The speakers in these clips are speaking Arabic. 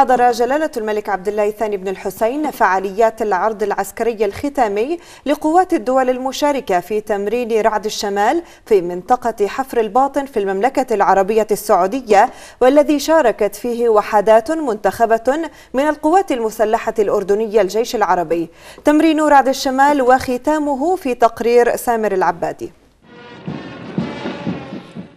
حضر جلالة الملك عبد الله الثاني بن الحسين فعاليات العرض العسكري الختامي لقوات الدول المشاركة في تمرين رعد الشمال في منطقة حفر الباطن في المملكة العربية السعودية والذي شاركت فيه وحدات منتخبة من القوات المسلحة الأردنية الجيش العربي تمرين رعد الشمال وختامه في تقرير سامر العبادي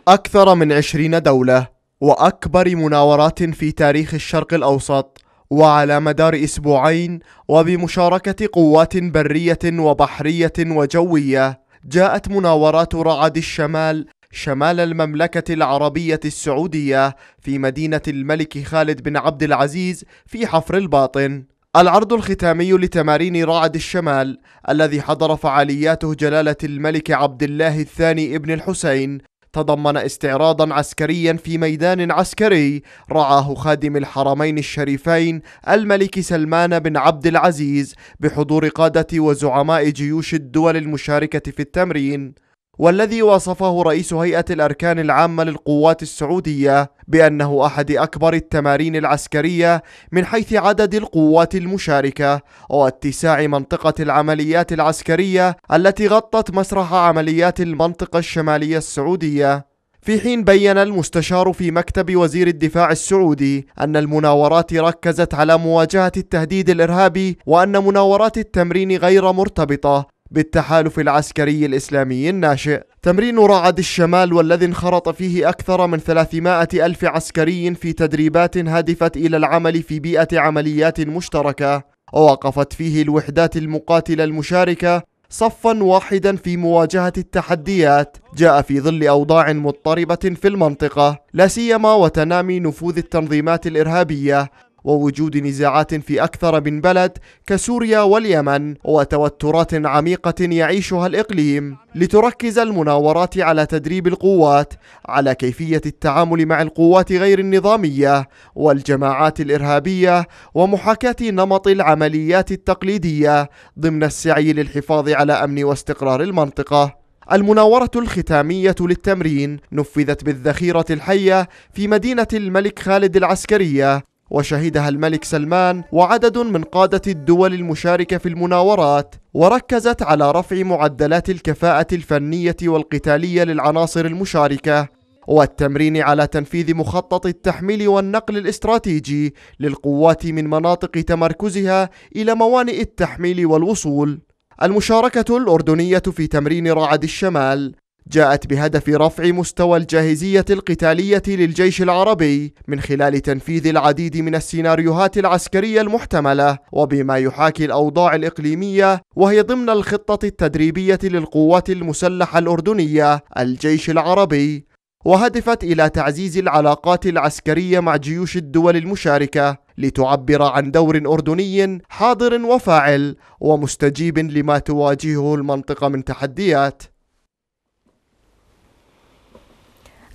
أكثر من عشرين دولة واكبر مناورات في تاريخ الشرق الاوسط وعلى مدار اسبوعين وبمشاركه قوات بريه وبحريه وجويه جاءت مناورات رعد الشمال شمال المملكة العربية السعودية في مدينة الملك خالد بن عبد العزيز في حفر الباطن. العرض الختامي لتمارين رعد الشمال الذي حضر فعالياته جلالة الملك عبد الله الثاني ابن الحسين تضمن استعراضا عسكريا في ميدان عسكري رعاه خادم الحرمين الشريفين الملك سلمان بن عبد العزيز بحضور قادة وزعماء جيوش الدول المشاركة في التمرين والذي وصفه رئيس هيئة الأركان العامة للقوات السعودية بأنه أحد أكبر التمارين العسكرية من حيث عدد القوات المشاركة واتساع منطقة العمليات العسكرية التي غطت مسرح عمليات المنطقة الشمالية السعودية في حين بين المستشار في مكتب وزير الدفاع السعودي أن المناورات ركزت على مواجهة التهديد الإرهابي وأن مناورات التمرين غير مرتبطة بالتحالف العسكري الإسلامي الناشئ تمرين رعد الشمال والذي انخرط فيه أكثر من 300 ألف عسكري في تدريبات هدفت إلى العمل في بيئة عمليات مشتركة ووقفت فيه الوحدات المقاتلة المشاركة صفا واحدا في مواجهة التحديات جاء في ظل أوضاع مضطربة في المنطقة لا سيما وتنامي نفوذ التنظيمات الإرهابية ووجود نزاعات في أكثر من بلد كسوريا واليمن وتوترات عميقة يعيشها الإقليم لتركز المناورات على تدريب القوات على كيفية التعامل مع القوات غير النظامية والجماعات الإرهابية ومحاكاة نمط العمليات التقليدية ضمن السعي للحفاظ على أمن واستقرار المنطقة المناورة الختامية للتمرين نفذت بالذخيرة الحية في مدينة الملك خالد العسكرية وشهدها الملك سلمان وعدد من قادة الدول المشاركة في المناورات وركزت على رفع معدلات الكفاءة الفنية والقتالية للعناصر المشاركة والتمرين على تنفيذ مخطط التحميل والنقل الاستراتيجي للقوات من مناطق تمركزها إلى موانئ التحميل والوصول المشاركة الأردنية في تمرين رعد الشمال جاءت بهدف رفع مستوى الجاهزية القتالية للجيش العربي من خلال تنفيذ العديد من السيناريوهات العسكرية المحتملة وبما يحاكي الأوضاع الإقليمية وهي ضمن الخطة التدريبية للقوات المسلحة الأردنية الجيش العربي وهدفت إلى تعزيز العلاقات العسكرية مع جيوش الدول المشاركة لتعبر عن دور أردني حاضر وفاعل ومستجيب لما تواجهه المنطقة من تحديات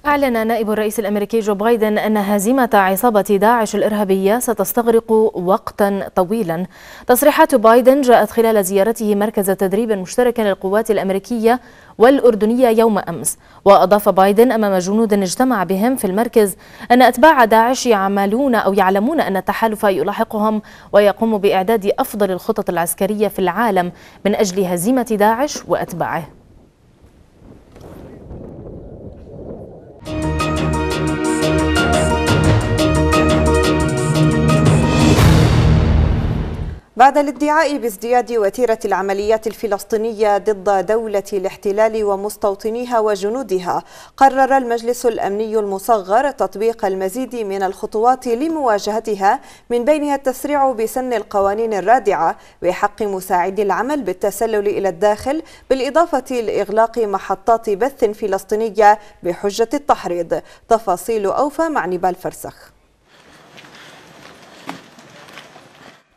أعلن نائب الرئيس الأمريكي جو بايدن أن هزيمة عصابة داعش الإرهابية ستستغرق وقتا طويلا تصريحات بايدن جاءت خلال زيارته مركز تدريب مشترك للقوات الأمريكية والأردنية يوم أمس وأضاف بايدن أمام جنود اجتمع بهم في المركز أن أتباع داعش يعملون أو يعلمون أن التحالف يلاحقهم ويقوم بإعداد أفضل الخطط العسكرية في العالم من أجل هزيمة داعش وأتباعه بعد الادعاء بازدياد وتيرة العمليات الفلسطينية ضد دولة الاحتلال ومستوطنيها وجنودها قرر المجلس الأمني المصغر تطبيق المزيد من الخطوات لمواجهتها من بينها التسريع بسن القوانين الرادعة بحق مساعدي العمل بالتسلل إلى الداخل بالإضافة لإغلاق محطات بث فلسطينية بحجة التحريض تفاصيل أوفى مع نبال فرسخ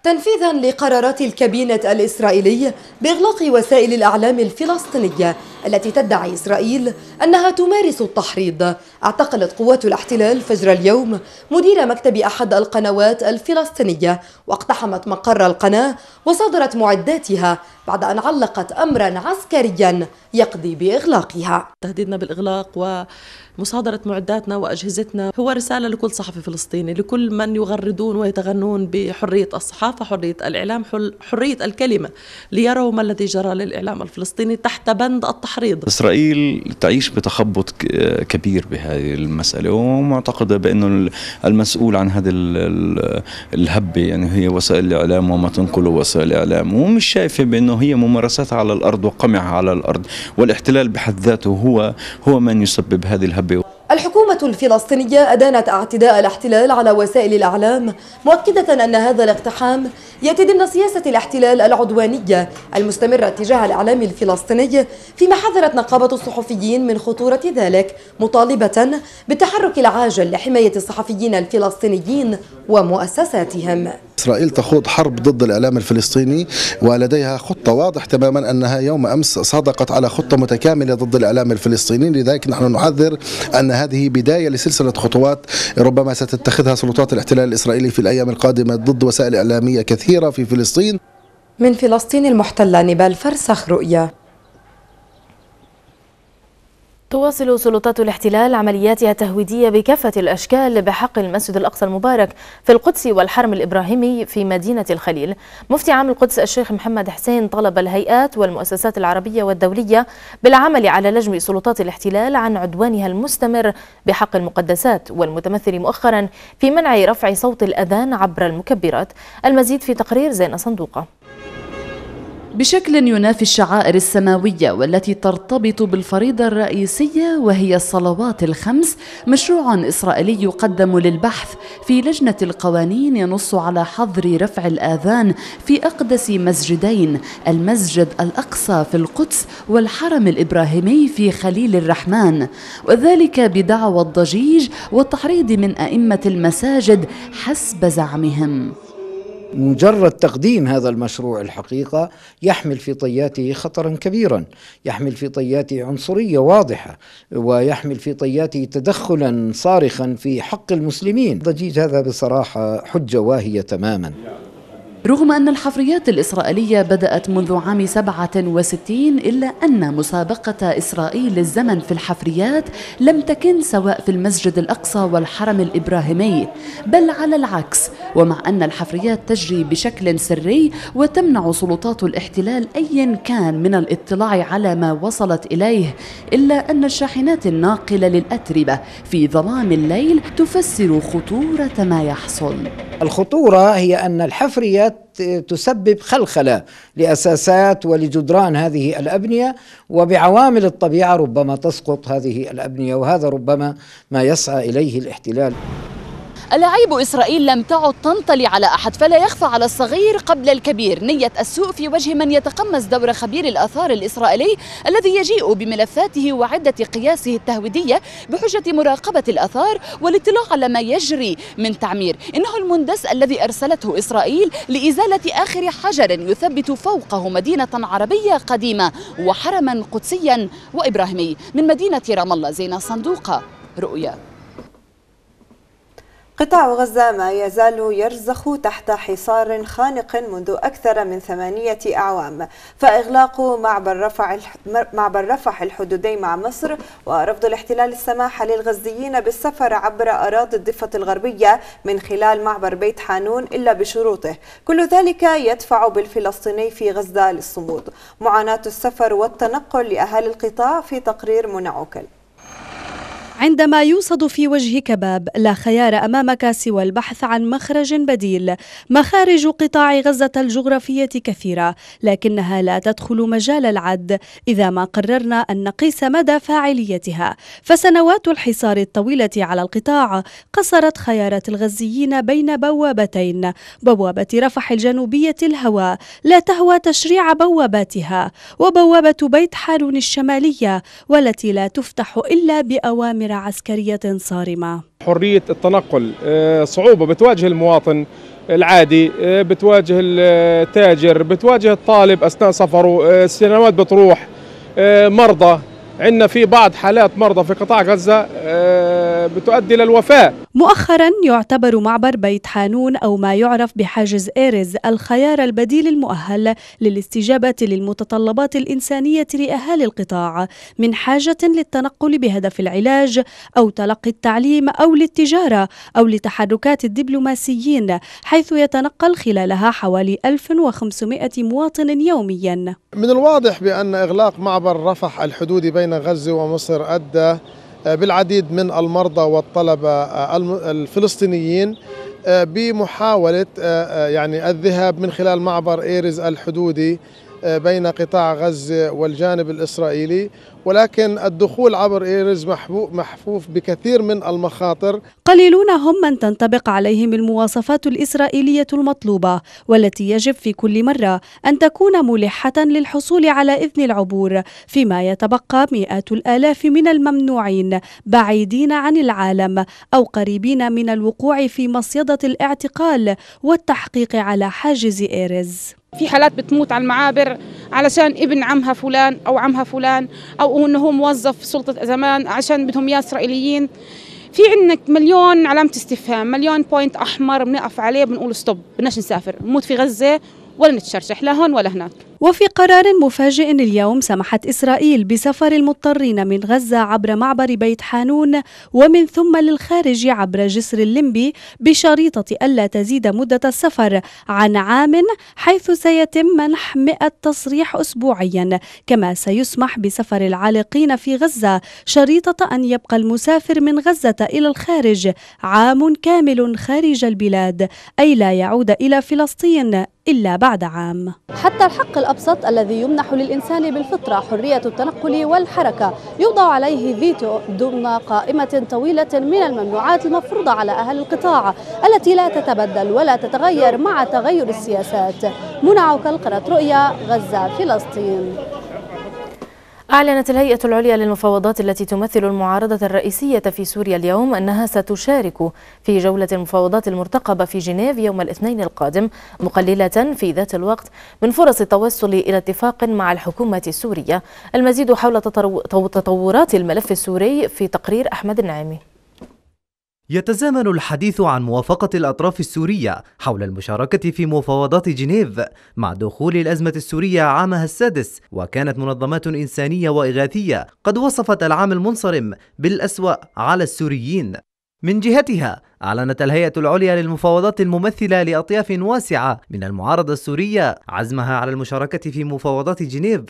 تنفيذا لقرارات الكابينة الإسرائيلي بإغلاق وسائل الأعلام الفلسطينية التي تدعي إسرائيل أنها تمارس التحريض اعتقلت قوات الاحتلال فجر اليوم مدير مكتب أحد القنوات الفلسطينية واقتحمت مقر القناة وصادرت معداتها بعد أن علقت أمرا عسكريا يقضي بإغلاقها تهديدنا بالإغلاق و مصادرة معداتنا وأجهزتنا هو رسالة لكل صحفي فلسطيني لكل من يغردون ويتغنون بحرية الصحافة حرية الإعلام حرية الكلمة ليروا ما الذي جرى للإعلام الفلسطيني تحت بند التحريض إسرائيل تعيش بتخبط كبير بهذه المسألة ومعتقدة بأنه المسؤول عن هذه الهبة يعني هي وسائل الإعلام وما تنقله وسائل الإعلام ومش شايفة بأنه هي ممارساتها على الأرض وقمعها على الأرض والاحتلال بحد ذاته هو هو من يسبب هذه الهبة الحكومة الفلسطينية أدانت اعتداء الاحتلال على وسائل الإعلام مؤكدة أن هذا الاقتحام يأتي ضمن سياسة الاحتلال العدوانية المستمرة تجاه الإعلام الفلسطيني فيما حذرت نقابة الصحفيين من خطورة ذلك مطالبة بالتحرك العاجل لحماية الصحفيين الفلسطينيين ومؤسساتهم إسرائيل تخوض حرب ضد الإعلام الفلسطيني ولديها خطة واضح تماما أنها يوم أمس صادقت على خطة متكاملة ضد الإعلام الفلسطيني لذلك نحن نحذر أنها هذه بداية لسلسلة خطوات ربما ستتخذها سلطات الاحتلال الإسرائيلي في الأيام القادمة ضد وسائل إعلامية كثيرة في فلسطين من فلسطين المحتلة نبال فرسخ رؤية تواصل سلطات الاحتلال عملياتها التهويدية بكافة الأشكال بحق المسجد الأقصى المبارك في القدس والحرم الإبراهيمي في مدينة الخليل مفتي عام القدس الشيخ محمد حسين طلب الهيئات والمؤسسات العربية والدولية بالعمل على لجم سلطات الاحتلال عن عدوانها المستمر بحق المقدسات والمتمثل مؤخرا في منع رفع صوت الأذان عبر المكبرات المزيد في تقرير زين صندوقه بشكل ينافي الشعائر السماوية والتي ترتبط بالفريضة الرئيسية وهي الصلوات الخمس مشروع إسرائيلي يقدم للبحث في لجنة القوانين ينص على حظر رفع الآذان في أقدس مسجدين المسجد الأقصى في القدس والحرم الإبراهيمي في خليل الرحمن وذلك بدعوى الضجيج والتحريض من أئمة المساجد حسب زعمهم مجرد تقديم هذا المشروع الحقيقة يحمل في طياته خطرا كبيرا يحمل في طياته عنصرية واضحة ويحمل في طياته تدخلا صارخا في حق المسلمين ضجيج هذا بصراحة حجة واهية تماما رغم أن الحفريات الإسرائيلية بدأت منذ عام 67 إلا أن مسابقة إسرائيل للزمن في الحفريات لم تكن سواء في المسجد الأقصى والحرم الإبراهيمي بل على العكس ومع أن الحفريات تجري بشكل سري وتمنع سلطات الاحتلال أيا كان من الاطلاع على ما وصلت إليه إلا أن الشاحنات الناقلة للأتربة في ظلام الليل تفسر خطورة ما يحصل الخطورة هي أن الحفريات تسبب خلخله لاساسات ولجدران هذه الابنيه وبعوامل الطبيعه ربما تسقط هذه الابنيه وهذا ربما ما يسعى اليه الاحتلال ألاعيب إسرائيل لم تعد تنطلي على أحد فلا يخفى على الصغير قبل الكبير نية السوء في وجه من يتقمص دور خبير الآثار الإسرائيلي الذي يجيء بملفاته وعدة قياسه التهويدية بحجة مراقبة الآثار والاطلاع على ما يجري من تعمير إنه المندس الذي أرسلته إسرائيل لإزالة آخر حجر يثبت فوقه مدينة عربية قديمة وحرما قدسيا وإبراهيمي من مدينة رام الله زينة صندوقة رؤيا قطاع غزة ما يزال يرزخ تحت حصار خانق منذ أكثر من ثمانية أعوام فإغلاق معبر رفح, معبر رفح الحدودي مع مصر ورفض الاحتلال السماح للغزيين بالسفر عبر أراضي الضفة الغربية من خلال معبر بيت حانون إلا بشروطه كل ذلك يدفع بالفلسطيني في غزة للصمود معاناة السفر والتنقل لأهالي القطاع في تقرير منى عندما يوصد في وجهك باب لا خيار امامك سوى البحث عن مخرج بديل مخارج قطاع غزه الجغرافيه كثيره لكنها لا تدخل مجال العد اذا ما قررنا ان نقيس مدى فاعليتها فسنوات الحصار الطويله على القطاع قصرت خيارات الغزيين بين بوابتين بوابه رفح الجنوبيه الهواء لا تهوى تشريع بواباتها وبوابه بيت حارون الشماليه والتي لا تفتح الا باوامر ظاهرة عسكرية صارمة حرية التنقل آه، صعوبة بتواجه المواطن العادي آه، بتواجه التاجر بتواجه الطالب أثناء سفره السنوات آه، بتروح مرضى عندنا في بعض حالات مرضى في قطاع غزة آه، بتؤدي للوفاة مؤخرا يعتبر معبر بيت حانون أو ما يعرف بحاجز إيرز الخيار البديل المؤهل للاستجابة للمتطلبات الإنسانية لأهالي القطاع من حاجة للتنقل بهدف العلاج أو تلقي التعليم أو للتجارة أو لتحركات الدبلوماسيين حيث يتنقل خلالها حوالي 1500 مواطن يوميا من الواضح بأن إغلاق معبر رفح الحدود بين بين غزة ومصر أدى آه، بالعديد من المرضى والطلبة آه، الفلسطينيين آه، بمحاولة يعني الذهاب من خلال معبر إيرز الحدودي بين قطاع غزة والجانب الإسرائيلي ولكن الدخول عبر ايرز محفوف بكثير من المخاطر قليلون هم من تنطبق عليهم المواصفات الاسرائيليه المطلوبه والتي يجب في كل مره ان تكون ملحه للحصول على اذن العبور فيما يتبقى مئات الالاف من الممنوعين بعيدين عن العالم او قريبين من الوقوع في مصيده الاعتقال والتحقيق على حاجز ايرز في حالات بتموت على المعابر علشان ابن عمها فلان او عمها فلان او انه هو موظف في سلطه زمان عشان بدهم اياه اسرائيليين في عندك مليون علامه استفهام مليون بوينت احمر بنقف عليه بنقول ستوب بدناش نسافر نموت في غزه ولا نتشرشح لا هون ولا هناك وفي قرار مفاجئ اليوم سمحت إسرائيل بسفر المضطرين من غزة عبر معبر بيت حانون ومن ثم للخارج عبر جسر الليمبي بشريطة ألا تزيد مدة السفر عن عام حيث سيتم منح 100 تصريح أسبوعيا كما سيسمح بسفر العالقين في غزة شريطة أن يبقى المسافر من غزة إلى الخارج عام كامل خارج البلاد أي لا يعود إلى فلسطين إلا بعد عام حتى الحق الأبسط الذي يمنح للإنسان بالفطرة حرية التنقل والحركة يوضع عليه فيتو ضمن قائمة طويلة من الممنوعات المفروضة على أهل القطاع التي لا تتبدل ولا تتغير مع تغير السياسات منى القناة رؤيا غزة فلسطين أعلنت الهيئة العليا للمفاوضات التي تمثل المعارضة الرئيسية في سوريا اليوم أنها ستشارك في جولة المفاوضات المرتقبة في جنيف يوم الاثنين القادم مقللة في ذات الوقت من فرص التوصل إلى اتفاق مع الحكومة السورية المزيد حول تطورات الملف السوري في تقرير أحمد النعيمي يتزامن الحديث عن موافقة الأطراف السورية حول المشاركة في مفاوضات جنيف مع دخول الأزمة السورية عامها السادس وكانت منظمات إنسانية وإغاثية قد وصفت العام المنصرم بالأسوأ على السوريين من جهتها أعلنت الهيئة العليا للمفاوضات الممثلة لأطياف واسعة من المعارضة السورية عزمها على المشاركة في مفاوضات جنيف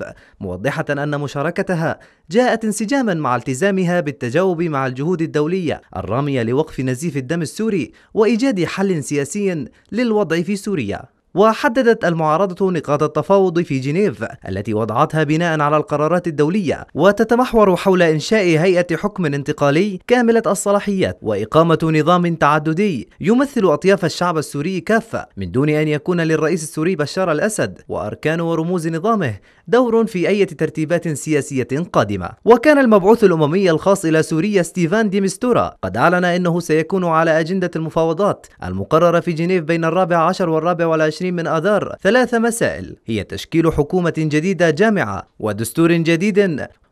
موضحة أن مشاركتها جاءت انسجاما مع التزامها بالتجاوب مع الجهود الدولية الرامية لوقف نزيف الدم السوري وإيجاد حل سياسي للوضع في سوريا وحددت المعارضة نقاط التفاوض في جنيف التي وضعتها بناء على القرارات الدولية وتتمحور حول إنشاء هيئة حكم انتقالي كاملة الصلاحيات وإقامة نظام تعددي يمثل أطياف الشعب السوري كافة من دون أن يكون للرئيس السوري بشار الأسد وأركان ورموز نظامه دور في أي ترتيبات سياسية قادمة وكان المبعوث الأممي الخاص إلى سوريا ستيفان ديمستورا قد أعلن أنه سيكون على أجندة المفاوضات المقررة في جنيف بين الرابع عشر والرابع والعشرين 20 من آذار ثلاث مسائل هي تشكيل حكومة جديدة جامعة ودستور جديد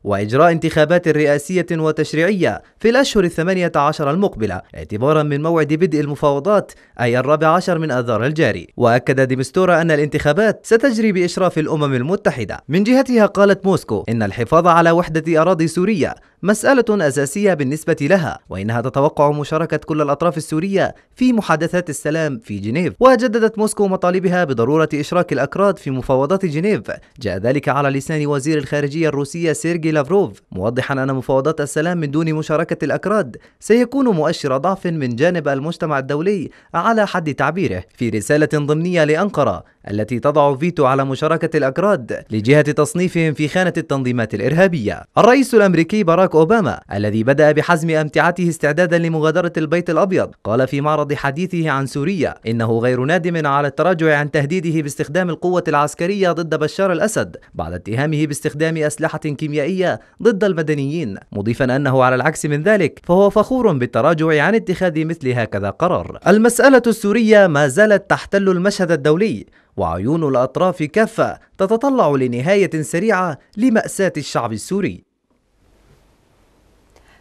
وإجراء انتخابات رئاسية وتشريعية في الأشهر الثمانية عشر المقبلة اعتبارا من موعد بدء المفاوضات أي الرابع عشر من آذار الجاري وأكد ديمستورا أن الانتخابات ستجري بإشراف الأمم المتحدة من جهتها قالت موسكو إن الحفاظ على وحدة أراضي سوريا مسألة أساسية بالنسبة لها وإنها تتوقع مشاركة كل الأطراف السورية في محادثات السلام في جنيف وجددت موسكو مطالبها بضرورة إشراك الأكراد في مفاوضات جنيف جاء ذلك على لسان وزير الخارجية الروسية سيرجي سيرجي لافروف موضحا أن مفاوضات السلام من دون مشاركة الأكراد سيكون مؤشر ضعف من جانب المجتمع الدولي على حد تعبيره في رسالة ضمنية لأنقرة التي تضع فيتو على مشاركة الأكراد لجهة تصنيفهم في خانة التنظيمات الإرهابية الرئيس الأمريكي باراك أوباما الذي بدأ بحزم أمتعته استعدادا لمغادرة البيت الأبيض قال في معرض حديثه عن سوريا إنه غير نادم على التراجع عن تهديده باستخدام القوة العسكرية ضد بشار الأسد بعد اتهامه باستخدام أسلحة كيميائية ضد المدنيين مضيفا أنه على العكس من ذلك فهو فخور بالتراجع عن اتخاذ مثل هكذا قرار المسألة السورية ما زالت تحتل المشهد الدولي وعيون الأطراف كافة تتطلع لنهاية سريعة لمأساة الشعب السوري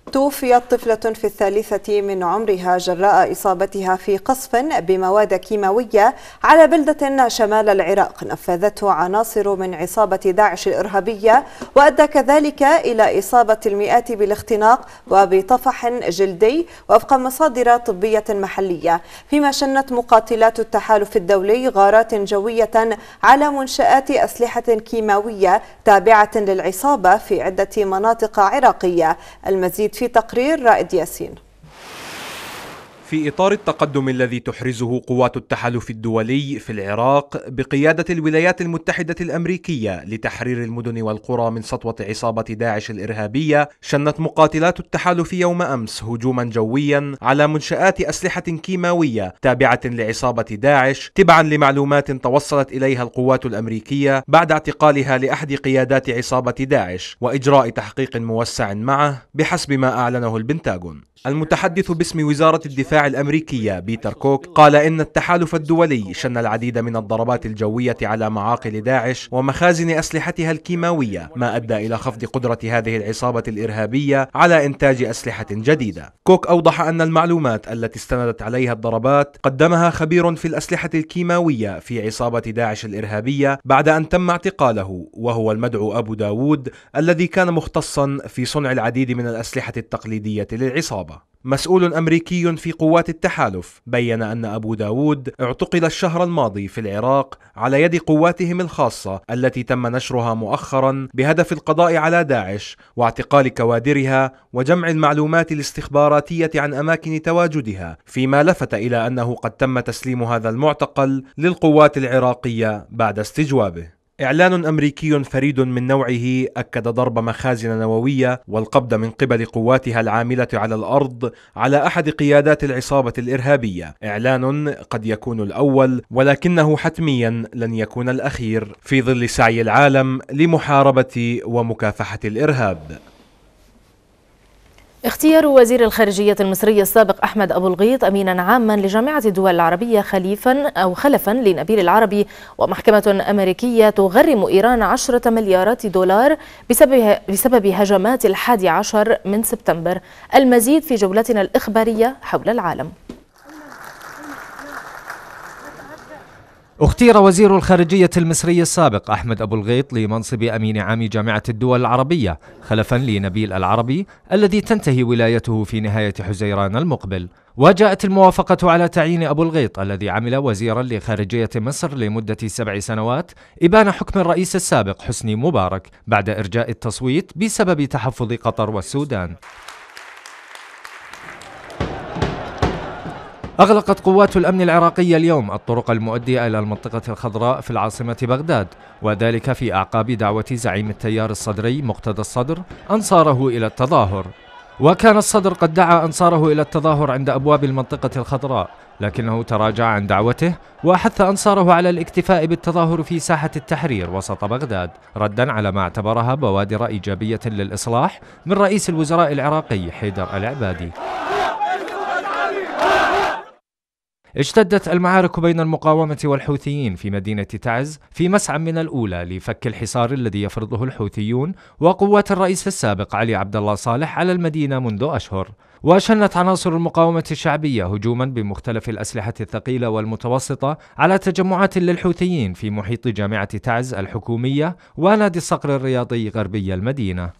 توفيت طفلة في الثالثة من عمرها جراء إصابتها في قصف بمواد كيماوية على بلدة شمال العراق نفذته عناصر من عصابة داعش الإرهابية وأدى كذلك إلى إصابة المئات بالاختناق وبطفح جلدي وفق مصادر طبية محلية فيما شنت مقاتلات التحالف الدولي غارات جوية على منشآت أسلحة كيماوية تابعة للعصابة في عدة مناطق عراقية المزيد في تقرير رائد ياسين في إطار التقدم الذي تحرزه قوات التحالف الدولي في العراق بقيادة الولايات المتحدة الأمريكية لتحرير المدن والقرى من سطوة عصابة داعش الإرهابية شنت مقاتلات التحالف يوم أمس هجوما جويا على منشآت أسلحة كيماوية تابعة لعصابة داعش تبعا لمعلومات توصلت إليها القوات الأمريكية بعد اعتقالها لأحد قيادات عصابة داعش وإجراء تحقيق موسع معه بحسب ما أعلنه البنتاغون المتحدث باسم وزارة الدفاع الأمريكية بيتر كوك قال إن التحالف الدولي شن العديد من الضربات الجوية على معاقل داعش ومخازن أسلحتها الكيماوية ما أدى إلى خفض قدرة هذه العصابة الإرهابية على إنتاج أسلحة جديدة كوك أوضح أن المعلومات التي استندت عليها الضربات قدمها خبير في الأسلحة الكيماوية في عصابة داعش الإرهابية بعد أن تم اعتقاله وهو المدعو أبو داود الذي كان مختصا في صنع العديد من الأسلحة التقليدية للعصابة العصابة مسؤول أمريكي في قوات التحالف بين أن أبو داود اعتقل الشهر الماضي في العراق على يد قواتهم الخاصة التي تم نشرها مؤخرا بهدف القضاء على داعش واعتقال كوادرها وجمع المعلومات الاستخباراتية عن أماكن تواجدها فيما لفت إلى أنه قد تم تسليم هذا المعتقل للقوات العراقية بعد استجوابه إعلان أمريكي فريد من نوعه أكد ضرب مخازن نووية والقبض من قبل قواتها العاملة على الأرض على أحد قيادات العصابة الإرهابية، إعلان قد يكون الأول ولكنه حتميا لن يكون الأخير في ظل سعي العالم لمحاربة ومكافحة الإرهاب. اختيار وزير الخارجية المصري السابق أحمد أبو الغيط أمينا عاما لجامعة الدول العربية خليفا أو خلفا لنبيل العربي ومحكمة أمريكية تغرم إيران عشرة مليارات دولار بسبب, بسبب هجمات الحادي عشر من سبتمبر المزيد في جولتنا الإخبارية حول العالم اختير وزير الخارجية المصري السابق أحمد أبو الغيط لمنصب أمين عام جامعة الدول العربية خلفا لنبيل العربي الذي تنتهي ولايته في نهاية حزيران المقبل وجاءت الموافقة على تعيين أبو الغيط الذي عمل وزيرا لخارجية مصر لمدة سبع سنوات إبان حكم الرئيس السابق حسني مبارك بعد إرجاء التصويت بسبب تحفظ قطر والسودان أغلقت قوات الأمن العراقية اليوم الطرق المؤدية إلى المنطقة الخضراء في العاصمة بغداد وذلك في أعقاب دعوة زعيم التيار الصدري مقتدى الصدر أنصاره إلى التظاهر وكان الصدر قد دعا أنصاره إلى التظاهر عند أبواب المنطقة الخضراء لكنه تراجع عن دعوته وحث أنصاره على الاكتفاء بالتظاهر في ساحة التحرير وسط بغداد ردا على ما اعتبرها بوادر إيجابية للإصلاح من رئيس الوزراء العراقي حيدر العبادي اشتدت المعارك بين المقاومة والحوثيين في مدينة تعز في مسعى من الأولى لفك الحصار الذي يفرضه الحوثيون وقوات الرئيس السابق علي عبد الله صالح على المدينة منذ أشهر وشنت عناصر المقاومة الشعبية هجوما بمختلف الأسلحة الثقيلة والمتوسطة على تجمعات للحوثيين في محيط جامعة تعز الحكومية ونادي الصقر الرياضي غربي المدينة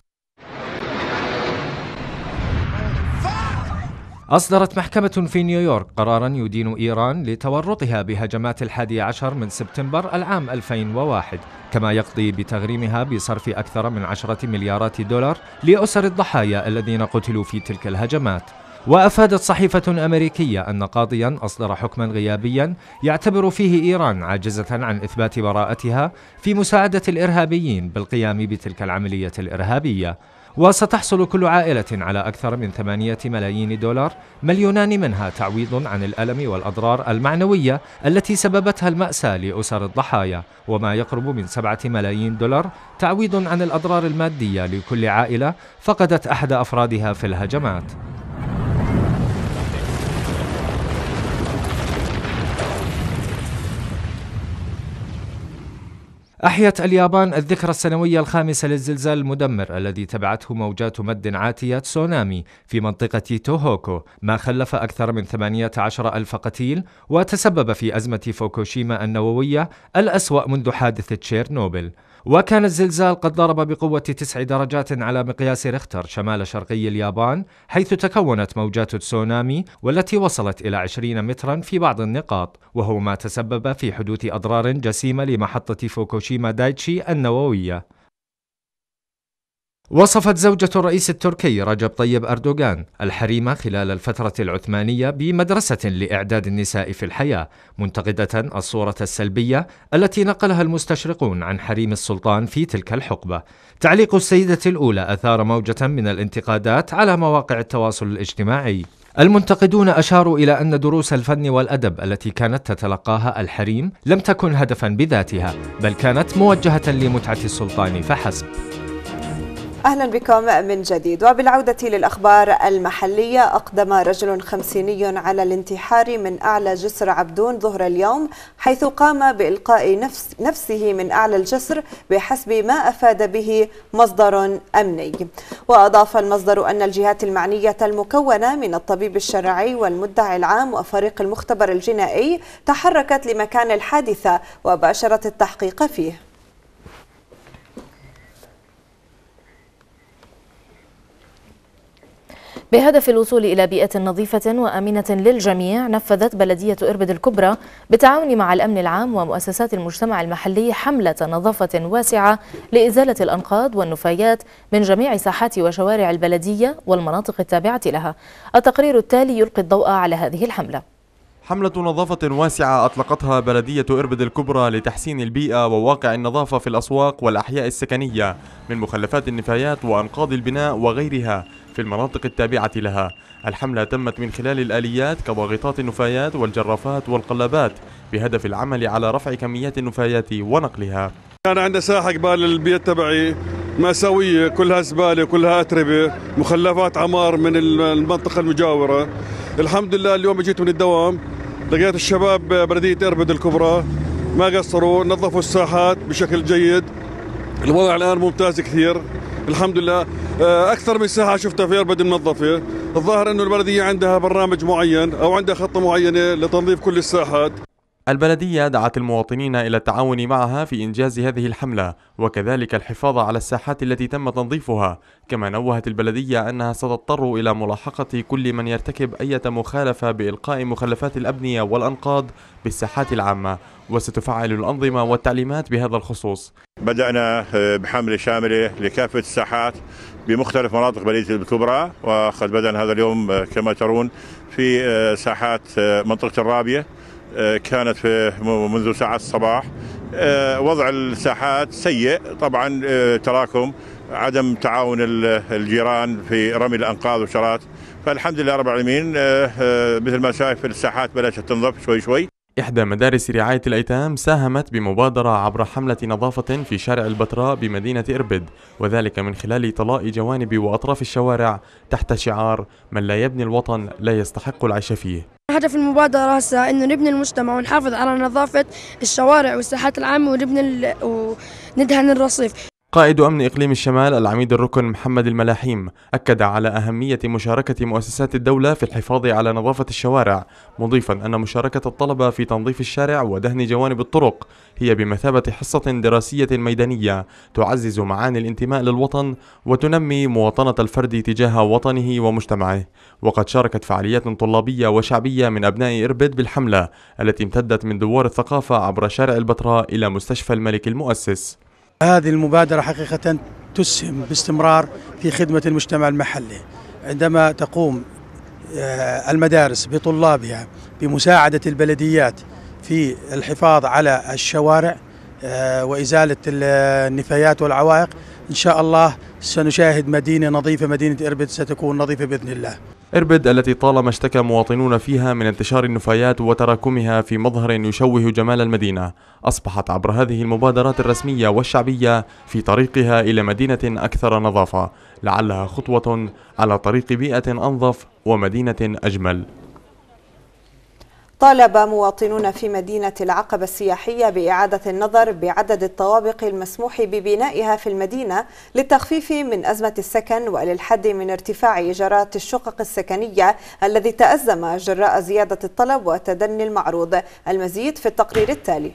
أصدرت محكمة في نيويورك قرارا يدين إيران لتورطها بهجمات الحادي عشر من سبتمبر العام 2001 كما يقضي بتغريمها بصرف أكثر من عشرة مليارات دولار لأسر الضحايا الذين قتلوا في تلك الهجمات وافادت صحيفه امريكيه ان قاضيا اصدر حكما غيابيا يعتبر فيه ايران عاجزه عن اثبات براءتها في مساعده الارهابيين بالقيام بتلك العمليه الارهابيه وستحصل كل عائلة على أكثر من ثمانية ملايين دولار مليونان منها تعويض عن الألم والأضرار المعنوية التي سببتها المأساة لأسر الضحايا وما يقرب من سبعة ملايين دولار تعويض عن الأضرار المادية لكل عائلة فقدت أحد أفرادها في الهجمات أحيت اليابان الذكرى السنوية الخامسة للزلزال المدمر الذي تبعته موجات مد عاتية تسونامي في منطقة توهوكو ما خلف أكثر من 18 ألف قتيل وتسبب في أزمة فوكوشيما النووية الأسوأ منذ حادث تشيرنوبل وكان الزلزال قد ضرب بقوة تسع درجات على مقياس ريختر شمال شرقي اليابان حيث تكونت موجات تسونامي والتي وصلت إلى 20 مترا في بعض النقاط وهو ما تسبب في حدوث أضرار جسيمة لمحطة فوكوشيما دايتشي النووية وصفت زوجة الرئيس التركي رجب طيب أردوغان الحريمة خلال الفترة العثمانية بمدرسة لإعداد النساء في الحياة منتقدة الصورة السلبية التي نقلها المستشرقون عن حريم السلطان في تلك الحقبة تعليق السيدة الأولى أثار موجة من الانتقادات على مواقع التواصل الاجتماعي المنتقدون أشاروا إلى أن دروس الفن والأدب التي كانت تتلقاها الحريم لم تكن هدفا بذاتها بل كانت موجهة لمتعة السلطان فحسب أهلا بكم من جديد وبالعودة للأخبار المحلية أقدم رجل خمسيني على الانتحار من أعلى جسر عبدون ظهر اليوم حيث قام بإلقاء نفس نفسه من أعلى الجسر بحسب ما أفاد به مصدر أمني وأضاف المصدر أن الجهات المعنية المكونة من الطبيب الشرعي والمدعي العام وفريق المختبر الجنائي تحركت لمكان الحادثة وباشرت التحقيق فيه بهدف الوصول إلى بيئة نظيفة وآمنة للجميع نفذت بلدية إربد الكبرى بالتعاون مع الأمن العام ومؤسسات المجتمع المحلي حملة نظافة واسعة لإزالة الأنقاض والنفايات من جميع ساحات وشوارع البلدية والمناطق التابعة لها التقرير التالي يلقي الضوء على هذه الحملة حملة نظافة واسعة أطلقتها بلدية إربد الكبرى لتحسين البيئة وواقع النظافة في الأسواق والأحياء السكنية من مخلفات النفايات وأنقاض البناء وغيرها في المناطق التابعة لها الحملة تمت من خلال الآليات كضاغطات النفايات والجرافات والقلابات بهدف العمل على رفع كميات النفايات ونقلها كان عندنا ساحة قبال البيت تبعي مأساوية كلها زبالة كلها أتربة مخلفات عمار من المنطقة المجاورة الحمد لله اليوم جيت من الدوام لقيت الشباب بلدية إربد الكبرى ما قصروا نظفوا الساحات بشكل جيد الوضع الآن ممتاز كثير الحمد لله آه، اكثر من ساعه شفتها في اربد منظفه الظاهر انه البلديه عندها برنامج معين او عندها خطه معينه لتنظيف كل الساحات البلدية دعت المواطنين إلى التعاون معها في إنجاز هذه الحملة وكذلك الحفاظ على الساحات التي تم تنظيفها كما نوهت البلدية أنها ستضطر إلى ملاحقة كل من يرتكب أي مخالفة بإلقاء مخلفات الأبنية والأنقاض بالساحات العامة وستفعل الأنظمة والتعليمات بهذا الخصوص بدأنا آه، بحملة شاملة لكافة الساحات بمختلف مناطق بلدية الكبرى وقد بدأنا هذا اليوم آه، كما ترون في آه، ساحات منطقة الرابية كانت في منذ ساعة الصباح وضع الساحات سيء طبعا تراكم عدم تعاون الجيران في رمي الانقاض والشرات فالحمد لله رب العالمين مثل ما شايف الساحات بلشت تنظف شوي شوي إحدى مدارس رعاية الأيتام ساهمت بمبادرة عبر حملة نظافة في شارع البتراء بمدينة إربد وذلك من خلال طلاء جوانب وأطراف الشوارع تحت شعار من لا يبني الوطن لا يستحق العيش فيه هدف المبادرة هسا إنه نبني المجتمع ونحافظ على نظافة الشوارع والساحات العامة ونبني ال... وندهن الرصيف قائد أمن إقليم الشمال العميد الركن محمد الملاحيم أكد على أهمية مشاركة مؤسسات الدولة في الحفاظ على نظافة الشوارع مضيفا أن مشاركة الطلبة في تنظيف الشارع ودهن جوانب الطرق هي بمثابة حصة دراسية ميدانية تعزز معاني الانتماء للوطن وتنمي مواطنة الفرد تجاه وطنه ومجتمعه وقد شاركت فعاليات طلابية وشعبية من أبناء إربد بالحملة التي امتدت من دوار الثقافة عبر شارع البتراء إلى مستشفى الملك المؤسس هذه المبادرة حقيقة تسهم باستمرار في خدمة المجتمع المحلي عندما تقوم آه، المدارس بطلابها بمساعدة البلديات في الحفاظ على الشوارع آه، وإزالة النفايات والعوائق إن شاء الله سنشاهد مدينة نظيفة مدينة إربد ستكون نظيفة بإذن الله إربد التي طالما اشتكى مواطنون فيها من انتشار النفايات وتراكمها في مظهر يشوه جمال المدينة أصبحت عبر هذه المبادرات الرسمية والشعبية في طريقها إلى مدينة أكثر نظافة لعلها خطوة على طريق بيئة أنظف ومدينة أجمل طالب مواطنون في مدينة العقبة السياحية بإعادة النظر بعدد الطوابق المسموح ببنائها في المدينة للتخفيف من أزمة السكن وللحد من ارتفاع إيجارات الشقق السكنية الذي تأزم جراء زيادة الطلب وتدني المعروض المزيد في التقرير التالي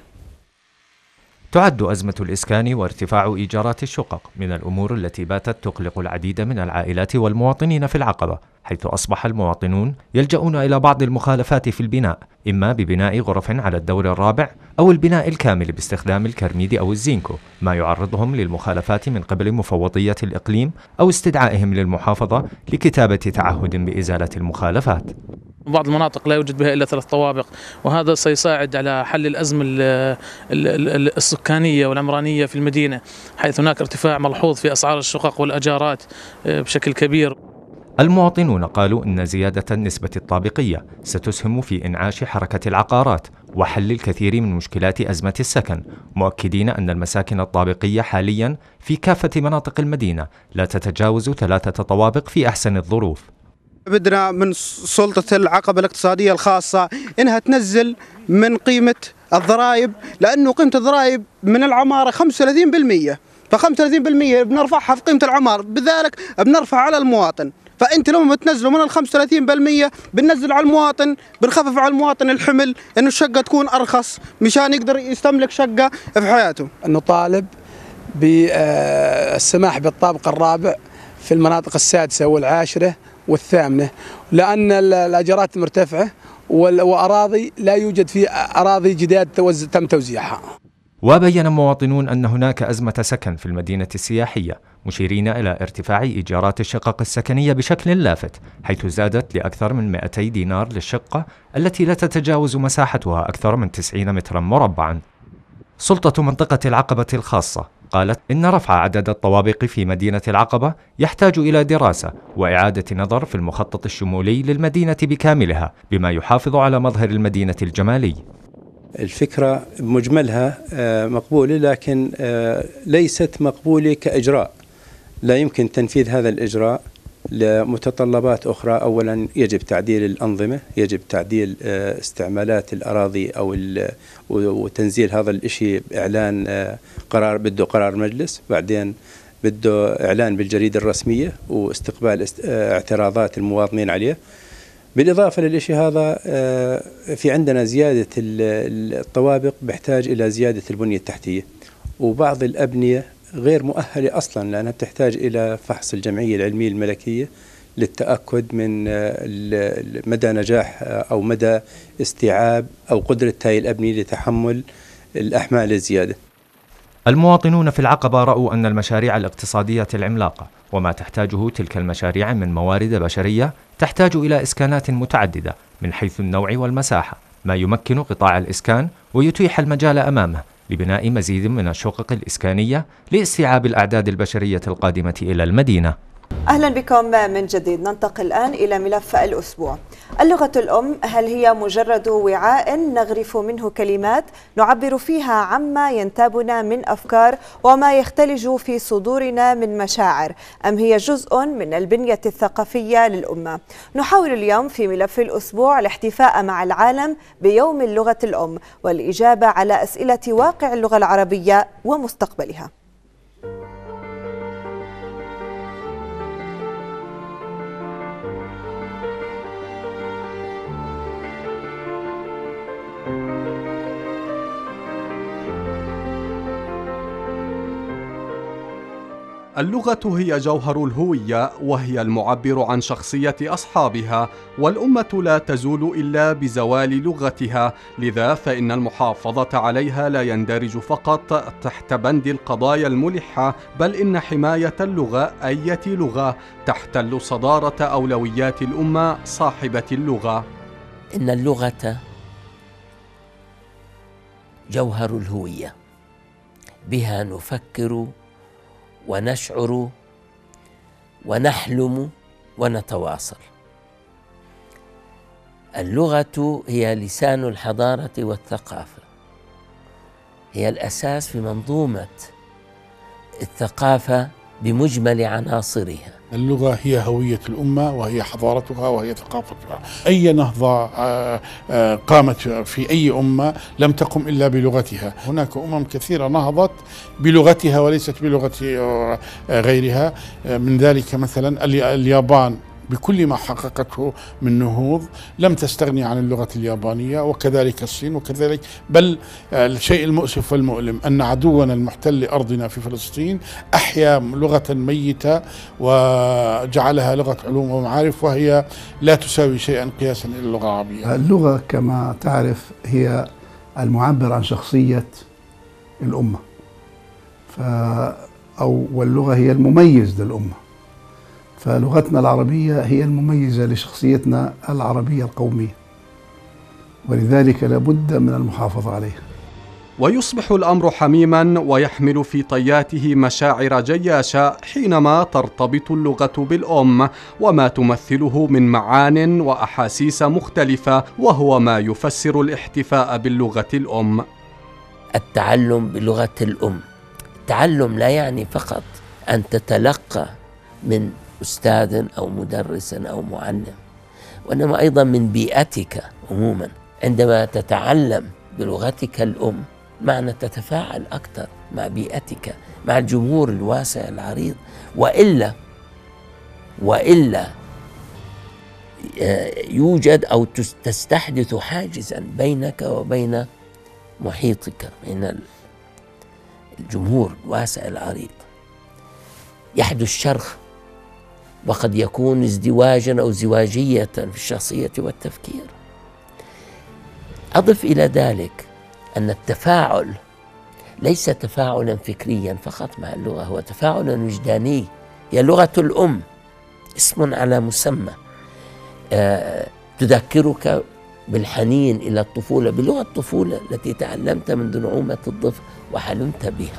تعد أزمة الإسكان وارتفاع إيجارات الشقق من الأمور التي باتت تقلق العديد من العائلات والمواطنين في العقبة حيث أصبح المواطنون يلجؤون إلى بعض المخالفات في البناء إما ببناء غرف على الدور الرابع أو البناء الكامل باستخدام الكرميد أو الزينكو ما يعرضهم للمخالفات من قبل مفوضية الإقليم أو استدعائهم للمحافظة لكتابة تعهد بإزالة المخالفات بعض المناطق لا يوجد بها الا ثلاث طوابق وهذا سيساعد على حل الازمه السكانيه والعمرانيه في المدينه حيث هناك ارتفاع ملحوظ في اسعار الشقق والاجارات آه، بشكل كبير المواطنون قالوا أن زيادة النسبة الطابقية ستسهم في إنعاش حركة العقارات وحل الكثير من مشكلات أزمة السكن، مؤكدين أن المساكن الطابقية حاليا في كافة مناطق المدينة لا تتجاوز ثلاثة طوابق في أحسن الظروف. بدنا من سلطة العقبة الاقتصادية الخاصة إنها تنزل من قيمة الضرائب لأنه قيمة الضرائب من العمارة 35% ف 35% بنرفعها في قيمة العمار بذلك بنرفع على المواطن فانت لما بتنزلوا من ال 35% بننزل على المواطن بنخفف على المواطن الحمل انه الشقه تكون ارخص مشان يقدر يستملك شقه في حياته. نطالب بالسماح بالطابق الرابع في المناطق السادسه والعاشره والثامنه لان الاجارات مرتفعه والاراضي لا يوجد في اراضي جداد تم توزيعها. وبين مواطنون أن هناك أزمة سكن في المدينة السياحية مشيرين إلى ارتفاع إيجارات الشقق السكنية بشكل لافت حيث زادت لأكثر من 200 دينار للشقة التي لا تتجاوز مساحتها أكثر من 90 مترا مربعا سلطة منطقة العقبة الخاصة قالت إن رفع عدد الطوابق في مدينة العقبة يحتاج إلى دراسة وإعادة نظر في المخطط الشمولي للمدينة بكاملها بما يحافظ على مظهر المدينة الجمالي الفكرة بمجملها آه، مقبولة لكن آه، ليست مقبولة كإجراء لا يمكن تنفيذ هذا الإجراء لمتطلبات أخرى أولا يجب تعديل الأنظمة يجب تعديل آه، استعمالات الأراضي أو وتنزيل هذا الإشي بإعلان قرار بده قرار مجلس بعدين بده إعلان بالجريدة الرسمية واستقبال اعتراضات المواطنين عليه بالإضافة للإشي هذا آه، في عندنا زيادة الطوابق بحتاج إلى زيادة البنية التحتية وبعض الأبنية غير مؤهلة أصلا لأنها بتحتاج إلى فحص الجمعية العلمية الملكية للتأكد من آه، مدى نجاح آه، أو مدى استيعاب أو قدرة هاي الأبنية لتحمل الأحمال الزيادة المواطنون في العقبة رأوا أن المشاريع الاقتصادية العملاقة وما تحتاجه تلك المشاريع من موارد بشرية تحتاج إلى إسكانات متعددة من حيث النوع والمساحة ما يمكن قطاع الإسكان ويتيح المجال أمامه لبناء مزيد من الشقق الإسكانية لاستيعاب الأعداد البشرية القادمة إلى المدينة أهلا بكم من جديد ننتقل الآن إلى ملف الأسبوع اللغة الأم هل هي مجرد وعاء نغرف منه كلمات نعبر فيها عما ينتابنا من أفكار وما يختلج في صدورنا من مشاعر أم هي جزء من البنية الثقافية للأمة نحاول اليوم في ملف الأسبوع الاحتفاء مع العالم بيوم اللغة الأم والإجابة على أسئلة واقع اللغة العربية ومستقبلها اللغة هي جوهر الهوية وهي المعبر عن شخصية أصحابها والأمة لا تزول إلا بزوال لغتها لذا فإن المحافظة عليها لا يندرج فقط تحت بند القضايا الملحة بل إن حماية اللغة أية لغة تحتل صدارة أولويات الأمة صاحبة اللغة إن اللغة جوهر الهوية بها نفكر ونشعر ونحلم ونتواصل اللغه هي لسان الحضاره والثقافه هي الاساس في منظومه الثقافه بمجمل عناصرها اللغة هي هوية الأمة وهي حضارتها وهي ثقافتها أي نهضة آه، آه، قامت في أي أمة لم تقم إلا بلغتها هناك أمم كثيرة نهضت بلغتها وليست بلغة آه، غيرها من ذلك مثلا اليابان بكل ما حققته من نهوض لم تستغني عن اللغة اليابانية وكذلك الصين وكذلك بل آه، الشيء المؤسف والمؤلم أن عدونا المحتل أرضنا في فلسطين أحيا لغة ميتة وجعلها لغة علوم ومعارف وهي لا تساوي شيئا قياسا إلى اللغة العربية اللغة كما تعرف هي المعبر عن شخصية الأمة ف أو واللغة هي المميز للأمة فلغتنا العربية هي المميزة لشخصيتنا العربية القومية ولذلك لابد من المحافظة عليها ويصبح الأمر حميما ويحمل في طياته مشاعر جياشة حينما ترتبط اللغة بالأم وما تمثله من معان وأحاسيس مختلفة وهو ما يفسر الاحتفاء باللغة الأم التعلم بلغة الأم التعلم لا يعني فقط أن تتلقى من أستاذا أو مدرسا أو معلم وإنما أيضا من بيئتك عموما عندما تتعلم بلغتك الأم معنى تتفاعل أكثر مع بيئتك مع الجمهور الواسع العريض وإلا وإلا آه، يوجد أو تستحدث حاجزا بينك وبين محيطك بين الجمهور الواسع العريض يحدث شرخ وقد يكون ازدواجا أو ازدواجية في الشخصية والتفكير أضف إلى ذلك أن التفاعل ليس تفاعلا فكريا فقط مع اللغة هو تفاعل وجداني هي لغة الأم اسم على مسمى آه تذكرك بالحنين إلى الطفولة بلغة الطفولة التي تعلمت منذ نعومة الطفل وحلمت بها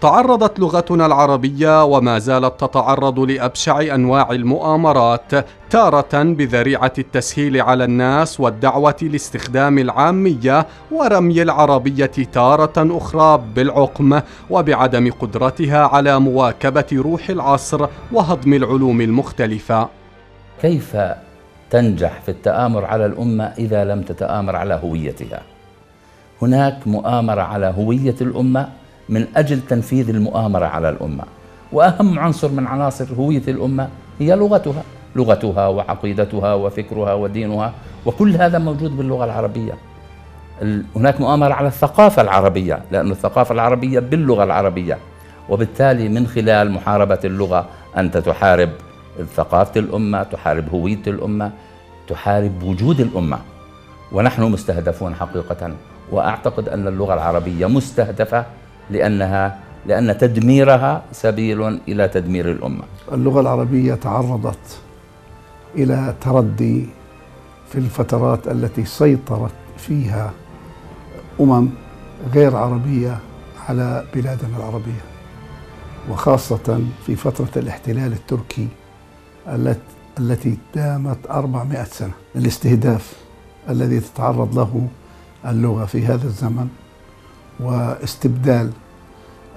تعرضت لغتنا العربية وما زالت تتعرض لأبشع أنواع المؤامرات تارة بذريعة التسهيل على الناس والدعوة لاستخدام العامية ورمي العربية تارة أخرى بالعقم وبعدم قدرتها على مواكبة روح العصر وهضم العلوم المختلفة. كيف تنجح في التآمر على الأمة إذا لم تتآمر على هويتها؟ هناك مؤامرة على هوية الأمة من أجل تنفيذ المؤامرة على الأمة وأهم عنصر من عناصر هوية الأمة هي لغتها لغتها وعقيدتها وفكرها ودينها وكل هذا موجود باللغة العربية هناك مؤامرة على الثقافة العربية لأن الثقافة العربية باللغة العربية وبالتالي من خلال محاربة اللغة أنت تحارب ثقافة الأمة تحارب هوية الأمة تحارب وجود الأمة ونحن مستهدفون حقيقة وأعتقد أن اللغة العربية مستهدفة لأنها لأن تدميرها سبيل إلى تدمير الأمة اللغة العربية تعرضت إلى تردي في الفترات التي سيطرت فيها أمم غير عربية على بلادنا العربية وخاصة في فترة الاحتلال التركي التي دامت 400 سنة الاستهداف الذي تتعرض له اللغة في هذا الزمن واستبدال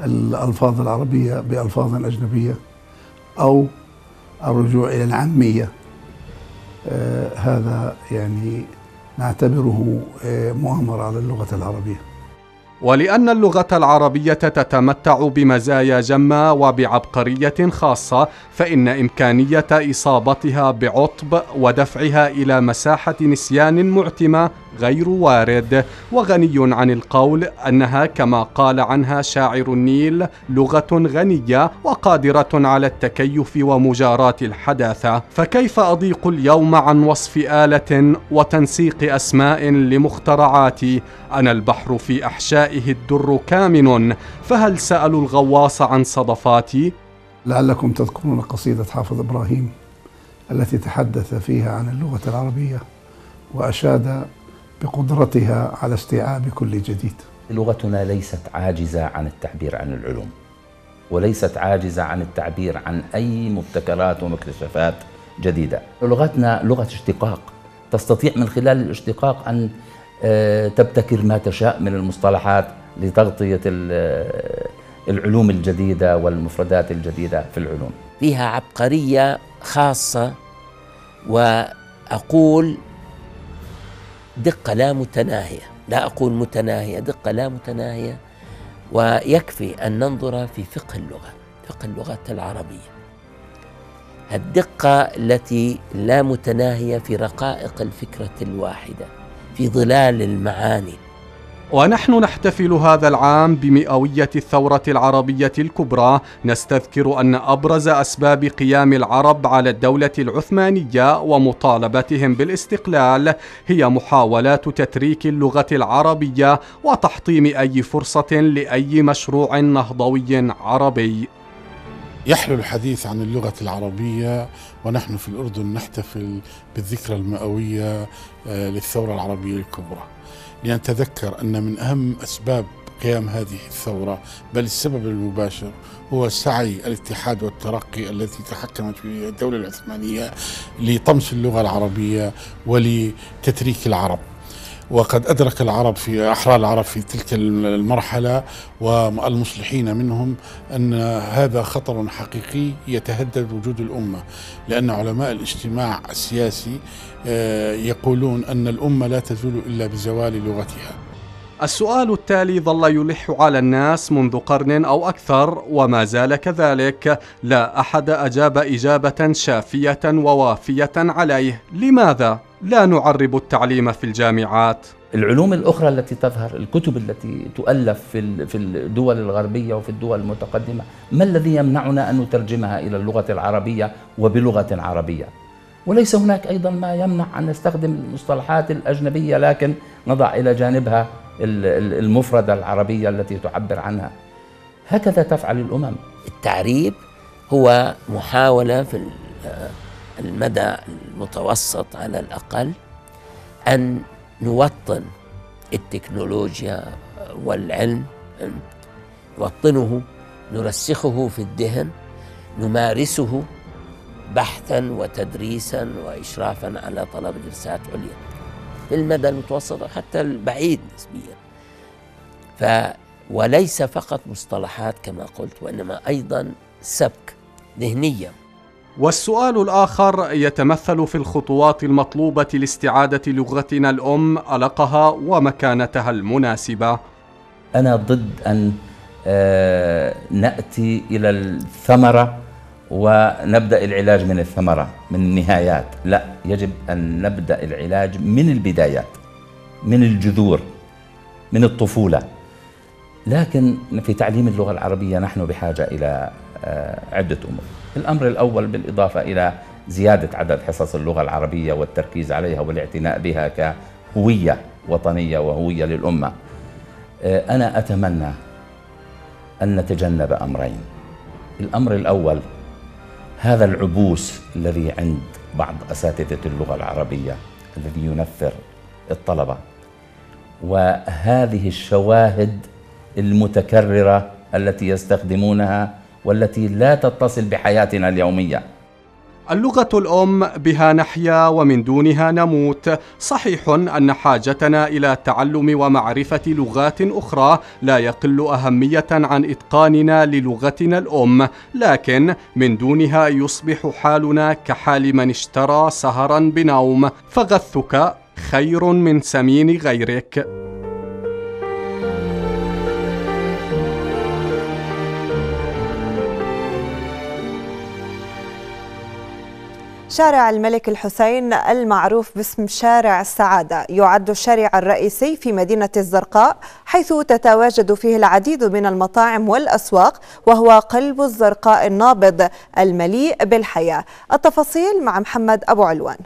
الألفاظ العربية بألفاظ أجنبية أو الرجوع إلى العامية آه هذا يعني نعتبره آه مؤامرة على اللغة العربية ولأن اللغة العربية تتمتع بمزايا جمة وبعبقرية خاصة فإن إمكانية إصابتها بعطب ودفعها إلى مساحة نسيان معتمة غير وارد وغني عن القول انها كما قال عنها شاعر النيل لغه غنيه وقادره على التكيف ومجاراه الحداثه فكيف اضيق اليوم عن وصف اله وتنسيق اسماء لمخترعاتي انا البحر في احشائه الدر كامن فهل سالوا الغواص عن صدفاتي لعلكم تذكرون قصيده حافظ ابراهيم التي تحدث فيها عن اللغه العربيه واشاد بقدرتها على استيعاب كل جديد لغتنا ليست عاجزة عن التعبير عن العلوم وليست عاجزة عن التعبير عن أي مبتكرات ومكتشفات جديدة لغتنا لغة اشتقاق تستطيع من خلال الاشتقاق أن آه، تبتكر ما تشاء من المصطلحات لتغطية آه، العلوم الجديدة والمفردات الجديدة في العلوم فيها عبقرية خاصة وأقول دقة لا متناهية لا أقول متناهية دقة لا متناهية ويكفي أن ننظر في فقه اللغة فقه اللغة العربية الدقة التي لا متناهية في رقائق الفكرة الواحدة في ظلال المعاني ونحن نحتفل هذا العام بمئوية الثورة العربية الكبرى نستذكر أن أبرز أسباب قيام العرب على الدولة العثمانية ومطالبتهم بالاستقلال هي محاولات تتريك اللغة العربية وتحطيم أي فرصة لأي مشروع نهضوي عربي يحلو الحديث عن اللغة العربية ونحن في الأردن نحتفل بالذكرى المئوية آه، للثورة العربية الكبرى لنتذكر أن من أهم أسباب قيام هذه الثورة بل السبب المباشر هو سعي الاتحاد والترقي التي تحكمت في الدولة العثمانية لطمس اللغة العربية ولتتريك العرب وقد أدرك العرب في أحرار العرب في تلك المرحلة والمصلحين منهم أن هذا خطر حقيقي يتهدد وجود الأمة لأن علماء الاجتماع السياسي آه، يقولون أن الأمة لا تزول إلا بزوال لغتها السؤال التالي ظل يلح على الناس منذ قرن او اكثر وما زال كذلك لا احد اجاب اجابه شافيه ووافيه عليه لماذا لا نعرب التعليم في الجامعات العلوم الأخرى التي تظهر الكتب التي تؤلف في الدول الغربية وفي الدول المتقدمة ما الذي يمنعنا أن نترجمها إلى اللغة العربية وبلغة عربية وليس هناك أيضا ما يمنع أن نستخدم المصطلحات الأجنبية لكن نضع إلى جانبها المفردة العربية التي تعبر عنها هكذا تفعل الأمم التعريب هو محاولة في المدى المتوسط على الأقل أن نوطن التكنولوجيا والعلم نوطنه نرسخه في الذهن نمارسه بحثا وتدريسا وإشرافا على طلب دراسات عليا المدى المتوسط حتى البعيد نسبيا ف وليس فقط مصطلحات كما قلت وإنما أيضا سبك ذهنيه والسؤال الآخر يتمثل في الخطوات المطلوبة لاستعادة لغتنا الأم ألقها ومكانتها المناسبة أنا ضد أن آه، نأتي إلى الثمرة ونبدأ العلاج من الثمرة من النهايات لا يجب أن نبدأ العلاج من البدايات من الجذور من الطفولة لكن في تعليم اللغة العربية نحن بحاجة إلى آه، عدة أمور الأمر الأول بالإضافة إلى زيادة عدد حصص اللغة العربية والتركيز عليها والاعتناء بها كهوية وطنية وهوية للأمة آه، أنا أتمنى أن نتجنب أمرين الأمر الأول هذا العبوس الذي عند بعض أساتذة اللغة العربية الذي ينفر الطلبة وهذه الشواهد المتكررة التي يستخدمونها والتي لا تتصل بحياتنا اليوميه اللغة الأم بها نحيا ومن دونها نموت، صحيح أن حاجتنا إلى تعلم ومعرفة لغات أخرى لا يقل أهمية عن إتقاننا للغتنا الأم، لكن من دونها يصبح حالنا كحال من اشترى سهرا بنوم، فغثك خير من سمين غيرك. شارع الملك الحسين المعروف باسم شارع السعادة يعد الشارع الرئيسي في مدينة الزرقاء حيث تتواجد فيه العديد من المطاعم والأسواق وهو قلب الزرقاء النابض المليء بالحياة التفاصيل مع محمد أبو علوان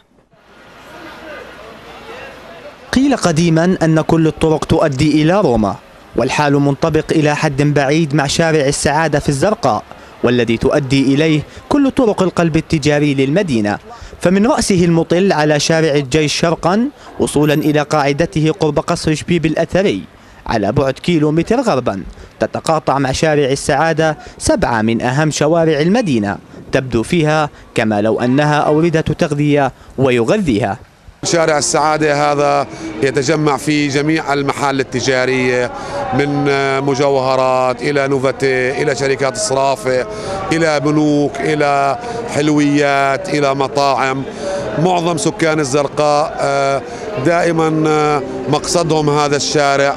قيل قديما أن كل الطرق تؤدي إلى روما والحال منطبق إلى حد بعيد مع شارع السعادة في الزرقاء والذي تؤدي إليه كل طرق القلب التجاري للمدينة فمن رأسه المطل على شارع الجيش شرقا وصولا إلى قاعدته قرب قصر شبيب الأثري على بعد كيلو متر غربا تتقاطع مع شارع السعادة سبعة من أهم شوارع المدينة تبدو فيها كما لو أنها أوردة تغذية ويغذيها شارع السعادة هذا يتجمع فيه جميع المحال التجارية من مجوهرات إلى نوفاتي إلى شركات صرافة إلى بنوك إلى حلويات إلى مطاعم معظم سكان الزرقاء آه، دائما آه، مقصدهم هذا الشارع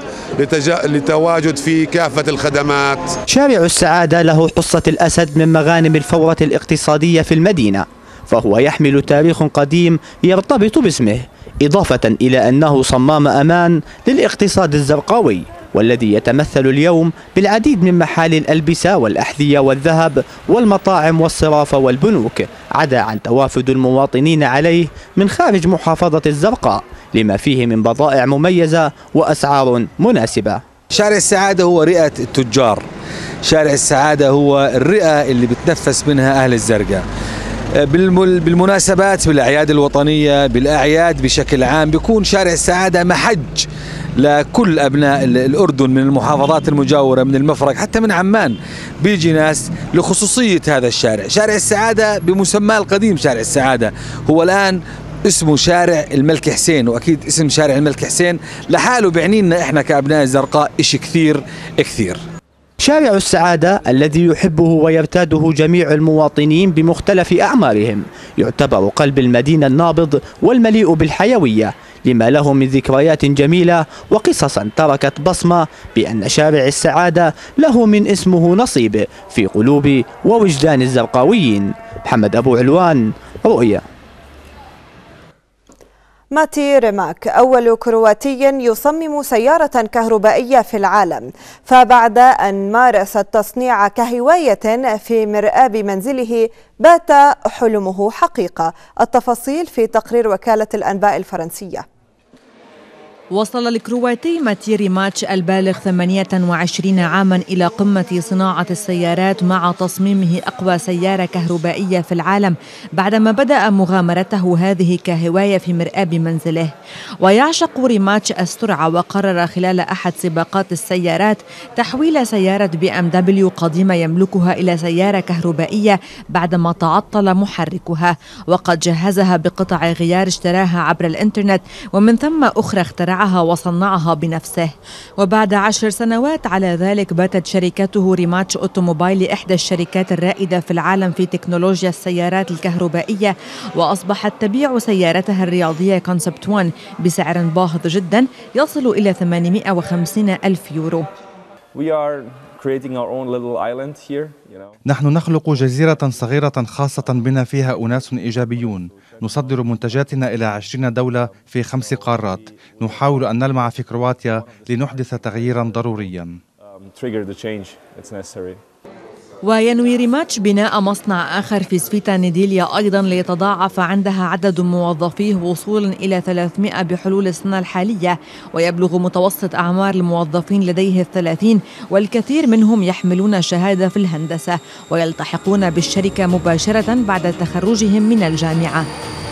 لتواجد فيه كافة الخدمات شارع السعادة له حصة الأسد من مغانم الفورة الاقتصادية في المدينة فهو يحمل تاريخ قديم يرتبط باسمه إضافة إلى أنه صمام أمان للاقتصاد الزرقاوي والذي يتمثل اليوم بالعديد من محال الألبسة والأحذية والذهب والمطاعم والصرافة والبنوك عدا عن توافد المواطنين عليه من خارج محافظة الزرقاء لما فيه من بضائع مميزة وأسعار مناسبة شارع السعادة هو رئة التجار شارع السعادة هو الرئة اللي بتنفس منها أهل الزرقاء آه، بالمناسبات بالاعياد الوطنيه بالاعياد بشكل عام بيكون شارع السعاده محج لكل ابناء الاردن من المحافظات المجاوره من المفرق حتى من عمان بيجي ناس لخصوصيه هذا الشارع، شارع السعاده بمسماه القديم شارع السعاده هو الان اسمه شارع الملك حسين واكيد اسم شارع الملك حسين لحاله بيعني لنا احنا كابناء الزرقاء شيء كثير كثير شارع السعادة الذي يحبه ويرتاده جميع المواطنين بمختلف أعمارهم يعتبر قلب المدينة النابض والمليء بالحيوية لما له من ذكريات جميلة وقصصا تركت بصمة بأن شارع السعادة له من اسمه نصيب في قلوب ووجدان الزرقاويين محمد أبو علوان رؤية ماتي ريماك أول كرواتي يصمم سيارة كهربائية في العالم فبعد أن مارس التصنيع كهواية في مرآب منزله بات حلمه حقيقة التفاصيل في تقرير وكالة الأنباء الفرنسية وصل الكرواتي ماتيري ماتش البالغ 28 عاما إلى قمة صناعة السيارات مع تصميمه أقوى سيارة كهربائية في العالم بعدما بدأ مغامرته هذه كهواية في مرآب منزله ويعشق ريماتش السرعة وقرر خلال أحد سباقات السيارات تحويل سيارة بي ام دبليو قديمة يملكها إلى سيارة كهربائية بعدما تعطل محركها وقد جهزها بقطع غيار اشتراها عبر الإنترنت ومن ثم أخرى اخترعها ابتدعها وصنعها بنفسه وبعد عشر سنوات على ذلك باتت شركته ريماتش أوتوموبايل إحدى الشركات الرائدة في العالم في تكنولوجيا السيارات الكهربائية وأصبحت تبيع سيارتها الرياضية كونسبت 1 بسعر باهظ جدا يصل إلى 850 ألف يورو نحن نخلق جزيرة صغيرة خاصة بنا فيها أناس إيجابيون نصدر منتجاتنا إلى عشرين دولة في خمس قارات نحاول أن نلمع في كرواتيا لنحدث تغييرا ضروريا um, وينوي ريماتش بناء مصنع آخر في سفيتا نيديليا أيضا ليتضاعف عندها عدد موظفيه وصولا إلى 300 بحلول السنة الحالية ويبلغ متوسط أعمار الموظفين لديه الثلاثين والكثير منهم يحملون شهادة في الهندسة ويلتحقون بالشركة مباشرة بعد تخرجهم من الجامعة